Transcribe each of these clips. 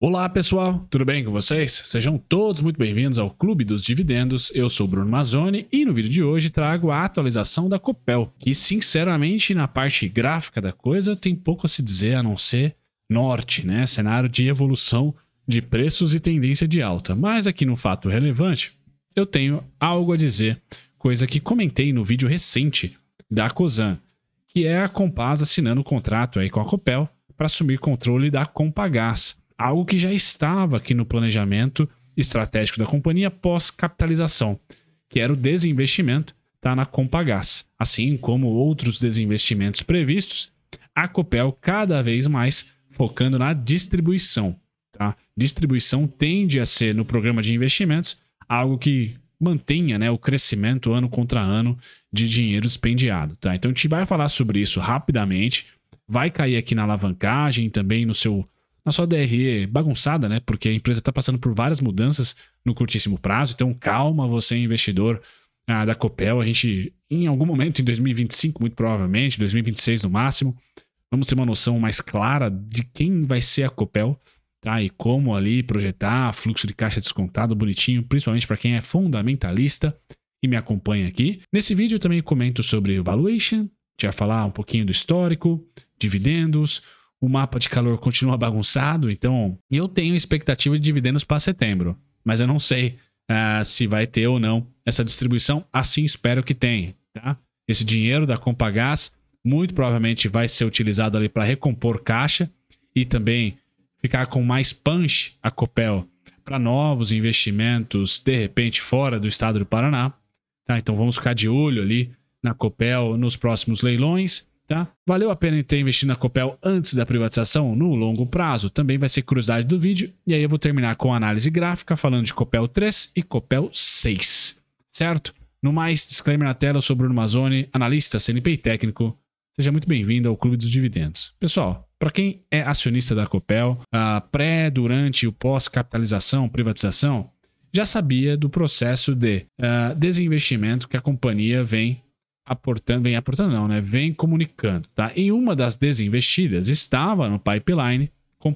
Olá pessoal, tudo bem com vocês? Sejam todos muito bem-vindos ao Clube dos Dividendos. Eu sou Bruno Mazzoni e no vídeo de hoje trago a atualização da Copel, que sinceramente na parte gráfica da coisa tem pouco a se dizer a não ser norte, né? Cenário de evolução de preços e tendência de alta. Mas aqui no fato relevante, eu tenho algo a dizer, coisa que comentei no vídeo recente da Cosan, que é a Compaz assinando o contrato aí com a Copel para assumir controle da Compagás algo que já estava aqui no planejamento estratégico da companhia pós-capitalização, que era o desinvestimento tá, na Compagás. Assim como outros desinvestimentos previstos, a Copel cada vez mais focando na distribuição. Tá? Distribuição tende a ser no programa de investimentos algo que mantenha né, o crescimento ano contra ano de dinheiro expendiado. Tá? Então a gente vai falar sobre isso rapidamente, vai cair aqui na alavancagem, também no seu na sua DRE bagunçada, né? Porque a empresa está passando por várias mudanças no curtíssimo prazo. Então, calma, você investidor ah, da Copel. A gente, em algum momento, em 2025, muito provavelmente, 2026 no máximo, vamos ter uma noção mais clara de quem vai ser a Copel, tá? E como ali projetar fluxo de caixa descontado bonitinho, principalmente para quem é fundamentalista e me acompanha aqui. Nesse vídeo eu também comento sobre valuation, te falar um pouquinho do histórico, dividendos, o mapa de calor continua bagunçado, então eu tenho expectativa de dividendos para setembro, mas eu não sei uh, se vai ter ou não essa distribuição. Assim espero que tenha, tá? Esse dinheiro da Compagás muito provavelmente vai ser utilizado ali para recompor caixa e também ficar com mais punch a Copel para novos investimentos de repente fora do estado do Paraná. Tá? Então vamos ficar de olho ali na Copel nos próximos leilões Tá? Valeu a pena ter investido na Copel antes da privatização no longo prazo? Também vai ser curiosidade do vídeo. E aí eu vou terminar com a análise gráfica falando de Copel 3 e Copel 6, certo? No mais, disclaimer na tela, eu sou Bruno Mazzoni, analista CNP e técnico. Seja muito bem-vindo ao Clube dos Dividendos. Pessoal, para quem é acionista da Copel, a ah, pré, durante e pós-capitalização, privatização, já sabia do processo de uh, desinvestimento que a companhia vem aportando, vem aportando não, né? Vem comunicando, tá? e uma das desinvestidas estava no pipeline com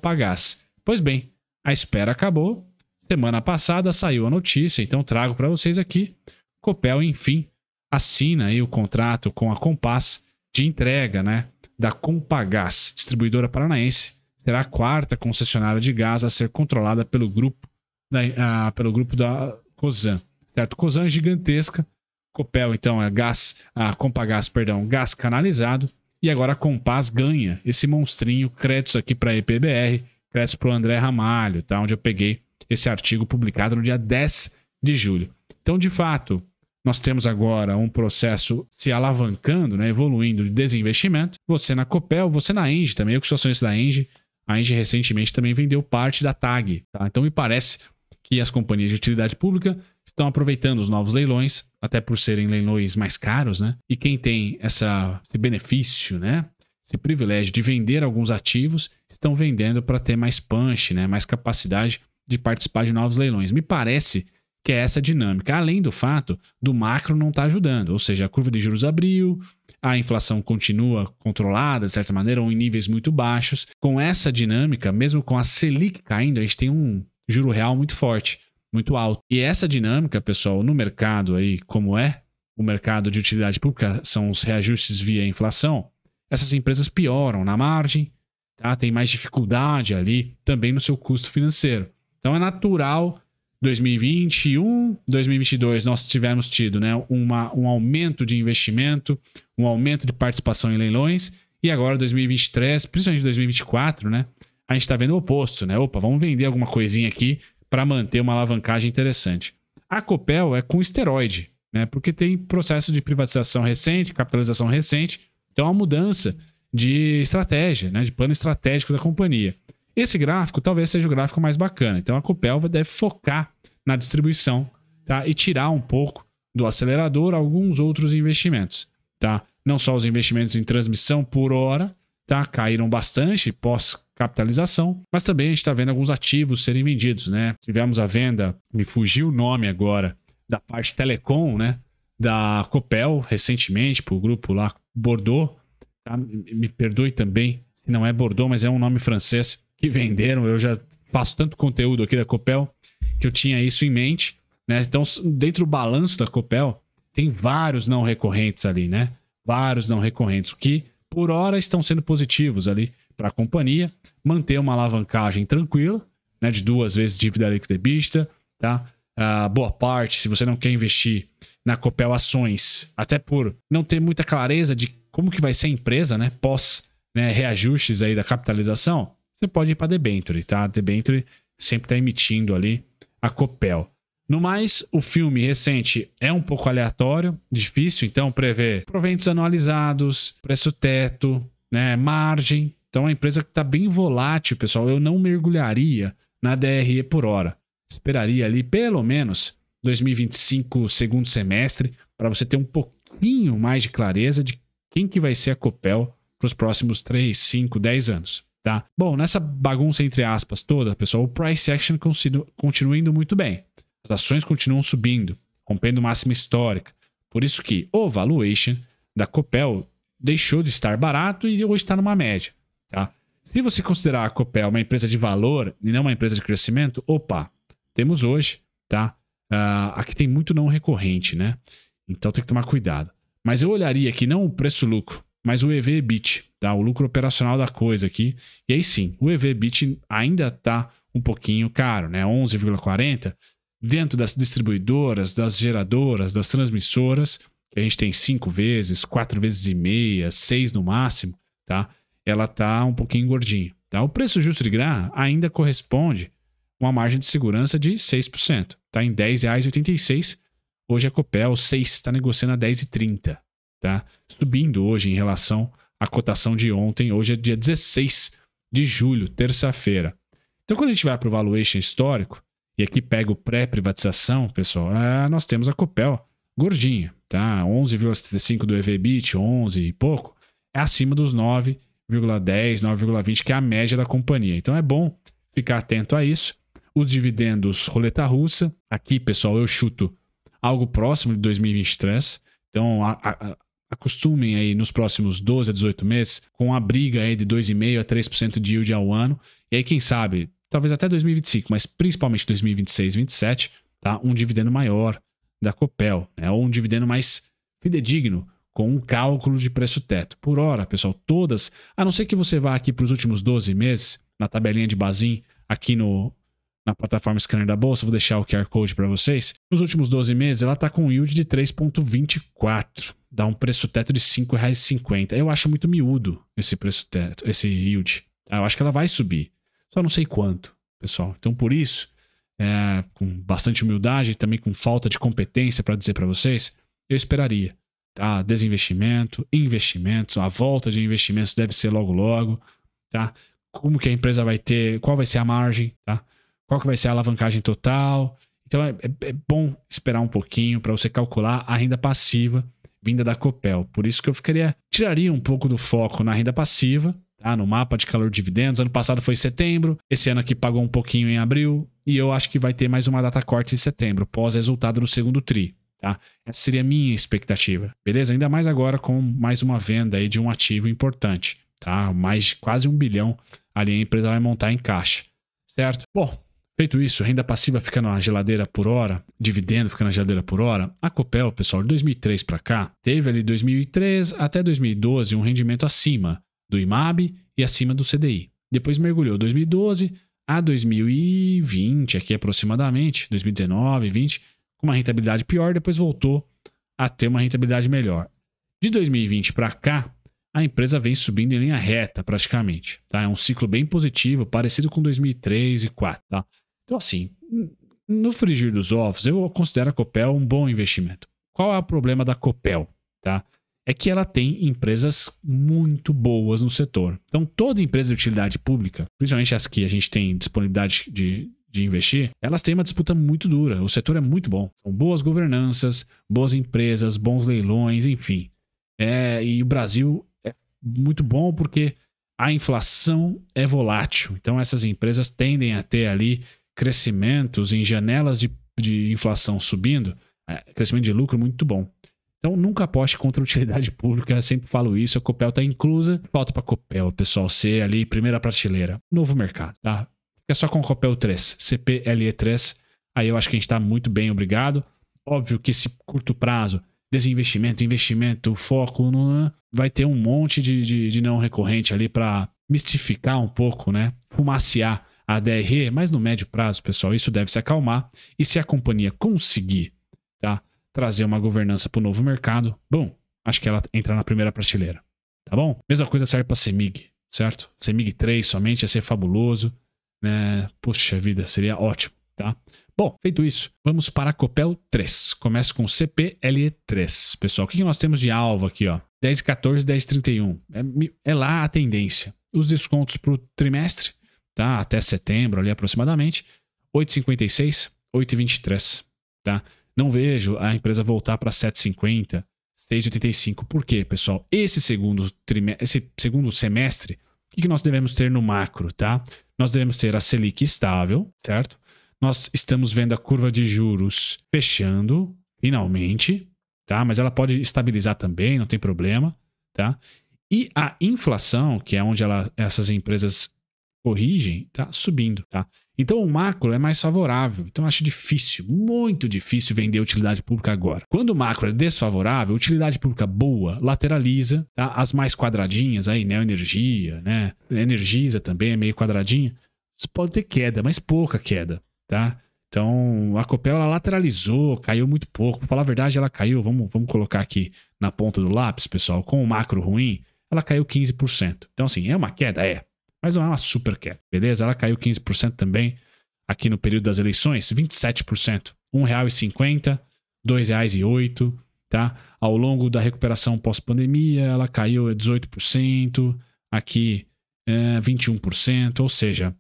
Pois bem, a espera acabou. Semana passada saiu a notícia, então trago para vocês aqui. Copel, enfim, assina aí o contrato com a Compass de entrega, né, da Compagás, distribuidora paranaense. Será a quarta concessionária de gás a ser controlada pelo grupo da, a, ah, pelo grupo da Cosan. Certo? Cosan é gigantesca, Copel, então, é gás, a Compagás, perdão, gás canalizado. E agora a Compás ganha esse monstrinho, créditos aqui para a EPBR, créditos para o André Ramalho, tá? onde eu peguei esse artigo publicado no dia 10 de julho. Então, de fato, nós temos agora um processo se alavancando, né, evoluindo de desinvestimento. Você na Copel, você na Engie também, eu que sou acionista da Engie, a Engie recentemente também vendeu parte da TAG. Tá? Então me parece que as companhias de utilidade pública estão aproveitando os novos leilões, até por serem leilões mais caros, né? E quem tem essa, esse benefício, né? Esse privilégio de vender alguns ativos, estão vendendo para ter mais punch, né? Mais capacidade de participar de novos leilões. Me parece que é essa dinâmica, além do fato do macro não estar tá ajudando, ou seja, a curva de juros abriu, a inflação continua controlada, de certa maneira, ou em níveis muito baixos. Com essa dinâmica, mesmo com a Selic caindo, a gente tem um juro real muito forte, muito alto. E essa dinâmica, pessoal, no mercado aí, como é o mercado de utilidade pública, são os reajustes via inflação, essas empresas pioram na margem, tá? tem mais dificuldade ali também no seu custo financeiro. Então é natural 2021, 2022 nós tivemos tido né, uma, um aumento de investimento, um aumento de participação em leilões e agora 2023, principalmente 2024, né, a gente está vendo o oposto, né? Opa, vamos vender alguma coisinha aqui para manter uma alavancagem interessante. A Copel é com esteroide, né? Porque tem processo de privatização recente, capitalização recente, então é uma mudança de estratégia, né? De plano estratégico da companhia. Esse gráfico talvez seja o gráfico mais bacana. Então a Copel deve focar na distribuição, tá? E tirar um pouco do acelerador alguns outros investimentos, tá? Não só os investimentos em transmissão por hora, tá? Caíram bastante pós capitalização, mas também a gente está vendo alguns ativos serem vendidos, né? Tivemos a venda, me fugiu o nome agora, da parte telecom, né? Da Copel, recentemente, para o grupo lá, Bordeaux. Tá? Me perdoe também, se não é Bordeaux, mas é um nome francês que venderam. Eu já faço tanto conteúdo aqui da Copel que eu tinha isso em mente, né? Então, dentro do balanço da Copel, tem vários não recorrentes ali, né? Vários não recorrentes, que por hora estão sendo positivos ali para a companhia, manter uma alavancagem tranquila, né, de duas vezes dívida líquida EBITDA, tá? Uh, boa parte, se você não quer investir na Copel Ações, até por não ter muita clareza de como que vai ser a empresa, né, pós né, reajustes aí da capitalização, você pode ir para debenture, tá? A debenture sempre está emitindo ali a Copel. No mais, o filme recente é um pouco aleatório, difícil, então prever proventos anualizados, preço teto, né, margem, então, é uma empresa que está bem volátil, pessoal. Eu não mergulharia na DRE por hora. Esperaria ali pelo menos 2025, segundo semestre, para você ter um pouquinho mais de clareza de quem que vai ser a Copel para os próximos 3, 5, 10 anos. Tá? Bom, nessa bagunça entre aspas toda, pessoal, o price action continua indo muito bem. As ações continuam subindo, rompendo máxima histórica. Por isso que o valuation da Copel deixou de estar barato e hoje está numa média. Se você considerar a Copel uma empresa de valor e não uma empresa de crescimento, opa, temos hoje, tá? Uh, ah, aqui tem muito não recorrente, né? Então tem que tomar cuidado. Mas eu olharia aqui não o preço-lucro, mas o EV-EBIT, tá? O lucro operacional da coisa aqui. E aí sim, o EV-EBIT ainda tá um pouquinho caro, né? 11,40 dentro das distribuidoras, das geradoras, das transmissoras, que a gente tem cinco vezes, quatro vezes e meia, seis no máximo, tá? ela está um pouquinho gordinha. Tá? O preço justo de grá ainda corresponde a uma margem de segurança de 6%. Está em R$10,86. Hoje a Copel 6 está negociando a R$10,30. Tá? Subindo hoje em relação à cotação de ontem. Hoje é dia 16 de julho, terça-feira. Então, quando a gente vai para o valuation histórico, e aqui pega o pré-privatização, pessoal, ah, nós temos a Copel gordinha, tá? 11,75 do EVBIT, 11 e pouco, é acima dos 9 9,10, 9,20, que é a média da companhia. Então é bom ficar atento a isso. Os dividendos roleta russa, aqui, pessoal, eu chuto algo próximo de 2023. Então, a, a, acostumem aí nos próximos 12 a 18 meses com a briga aí de 2,5 a 3% de yield ao ano. E aí, quem sabe, talvez até 2025, mas principalmente 2026, 2027, tá? Um dividendo maior da Copel, né? Ou um dividendo mais fidedigno com um cálculo de preço teto. Por hora, pessoal, todas, a não ser que você vá aqui para os últimos 12 meses, na tabelinha de Bazin, aqui no, na plataforma Scanner da Bolsa, vou deixar o QR Code para vocês. Nos últimos 12 meses, ela está com um yield de 3,24, dá um preço teto de R$ 5,50. Eu acho muito miúdo esse preço teto, esse yield. Tá? Eu acho que ela vai subir, só não sei quanto, pessoal. Então, por isso, é, com bastante humildade e também com falta de competência para dizer para vocês, eu esperaria tá? Desinvestimento, investimentos, a volta de investimentos deve ser logo logo, tá? Como que a empresa vai ter, qual vai ser a margem, tá? Qual que vai ser a alavancagem total? Então é, é, é bom esperar um pouquinho para você calcular a renda passiva vinda da Copel. Por isso que eu ficaria tiraria um pouco do foco na renda passiva, tá? No mapa de calor de dividendos. Ano passado foi setembro, esse ano aqui pagou um pouquinho em abril e eu acho que vai ter mais uma data corte em setembro, pós resultado do segundo tri. Tá? Essa seria a minha expectativa, beleza? Ainda mais agora com mais uma venda aí de um ativo importante, tá? Mais de quase um bilhão ali a empresa vai montar em caixa, certo? Bom, feito isso, renda passiva fica na geladeira por hora, dividendo fica na geladeira por hora. A Copel, pessoal, de 2003 para cá, teve ali 2003 até 2012 um rendimento acima do IMAB e acima do CDI. Depois mergulhou 2012 a 2020, aqui aproximadamente, 2019, 20 com uma rentabilidade pior, depois voltou a ter uma rentabilidade melhor. De 2020 para cá, a empresa vem subindo em linha reta praticamente. Tá? É um ciclo bem positivo, parecido com 2003 e 2004. Tá? Então, assim, no frigir dos ovos, eu considero a Copel um bom investimento. Qual é o problema da Copel? Tá? É que ela tem empresas muito boas no setor. Então, toda empresa de utilidade pública, principalmente as que a gente tem disponibilidade de, de investir, elas têm uma disputa muito dura. O setor é muito bom. São boas governanças, boas empresas, bons leilões, enfim. É, e o Brasil é muito bom porque a inflação é volátil. Então, essas empresas tendem a ter ali crescimentos em janelas de, de inflação subindo, é, crescimento de lucro muito bom. Então, nunca aposte contra a utilidade pública, eu sempre falo isso. A Copel está inclusa. Falta para a Copel, pessoal, ser ali primeira prateleira. Novo mercado, tá? é só com o Copel 3, CPLE3. Aí eu acho que a gente está muito bem, obrigado. Óbvio que esse curto prazo, desinvestimento, investimento, foco, não, vai ter um monte de, de, de não recorrente ali para mistificar um pouco, né? Fumaciar a DRE, mas no médio prazo, pessoal, isso deve se acalmar. E se a companhia conseguir tá, trazer uma governança para o novo mercado, bom, acho que ela entra na primeira prateleira. Tá bom? Mesma coisa serve para a CEMIG, certo? CEMIG 3 somente ia ser fabuloso né? Poxa vida, seria ótimo, tá? Bom, feito isso, vamos para a Copel 3. Começa com CPLE3. Pessoal, o que nós temos de alvo aqui, ó? 10,14, 10,31. É, é lá a tendência. Os descontos para o trimestre, tá? Até setembro ali aproximadamente. 8,56, 8,23, tá? Não vejo a empresa voltar para 7,50, 6,85. Por quê, pessoal? Esse segundo, trimestre, esse segundo semestre o que, que nós devemos ter no macro, tá? Nós devemos ter a Selic estável, certo? Nós estamos vendo a curva de juros fechando, finalmente, tá? Mas ela pode estabilizar também, não tem problema, tá? E a inflação, que é onde ela, essas empresas corrigem, tá subindo, tá? Então o macro é mais favorável. Então acho difícil, muito difícil vender utilidade pública agora. Quando o macro é desfavorável, utilidade pública boa lateraliza, tá? As mais quadradinhas aí, né, energia, né? Energisa também é meio quadradinha. Você pode ter queda, mas pouca queda, tá? Então, a Copel ela lateralizou, caiu muito pouco. Para falar a verdade, ela caiu, vamos, vamos colocar aqui na ponta do lápis, pessoal, com o macro ruim, ela caiu 15%. Então, assim, é uma queda? É, mas não é uma super queda, beleza? Ela caiu 15% também aqui no período das eleições, 27%, R$1,50, R$2,08, tá? Ao longo da recuperação pós-pandemia, ela caiu 18%, aqui é, 21%, ou seja,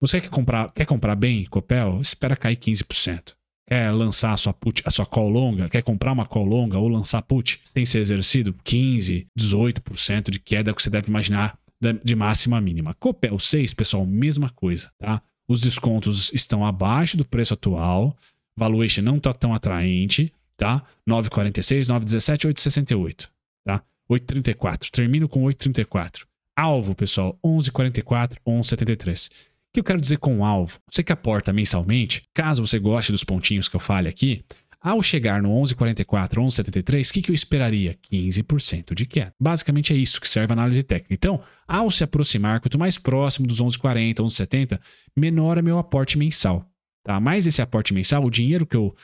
você quer comprar, quer comprar bem, Copel? Espera cair 15%. Quer lançar a sua put, a sua call longa? Quer comprar uma call longa ou lançar put sem ser exercido? 15, 18% de queda é que você deve imaginar de máxima a mínima. Copel 6, pessoal, mesma coisa, tá? Os descontos estão abaixo do preço atual, valuation não está tão atraente, tá? 9,46, 9,17, 8,68, tá? 8,34, termino com 8,34. Alvo, pessoal, 11,44, 11,73. O que eu quero dizer com alvo? Você que aporta mensalmente, caso você goste dos pontinhos que eu fale aqui, ao chegar no 11,44, 11,73, o que, que eu esperaria? 15% de queda. Basicamente é isso que serve a análise técnica. Então, ao se aproximar, quanto mais próximo dos 11,40, 11,70, menor é meu aporte mensal. Tá? Mais esse aporte mensal, o dinheiro que eu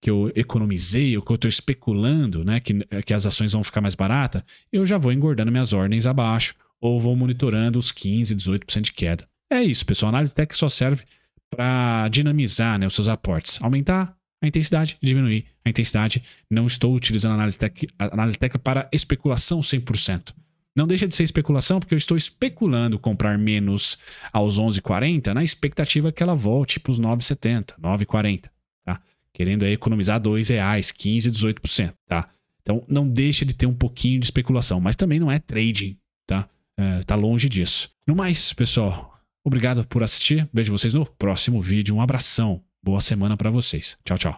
que eu economizei, o que eu estou especulando, né, que, que as ações vão ficar mais baratas, eu já vou engordando minhas ordens abaixo ou vou monitorando os 15, 18% de queda. É isso, pessoal. A análise técnica só serve para dinamizar né, os seus aportes, aumentar a intensidade diminuir a intensidade. Não estou utilizando a análise, tec, a análise técnica para especulação 100%. Não deixa de ser especulação, porque eu estou especulando comprar menos aos 11,40 na expectativa que ela volte para os 9,70, 9,40, tá? Querendo aí economizar R$ reais, 15, 18%, tá? Então não deixa de ter um pouquinho de especulação, mas também não é trading, tá? É, tá longe disso. No mais, pessoal, obrigado por assistir. Vejo vocês no próximo vídeo. Um abração. Boa semana para vocês. Tchau, tchau.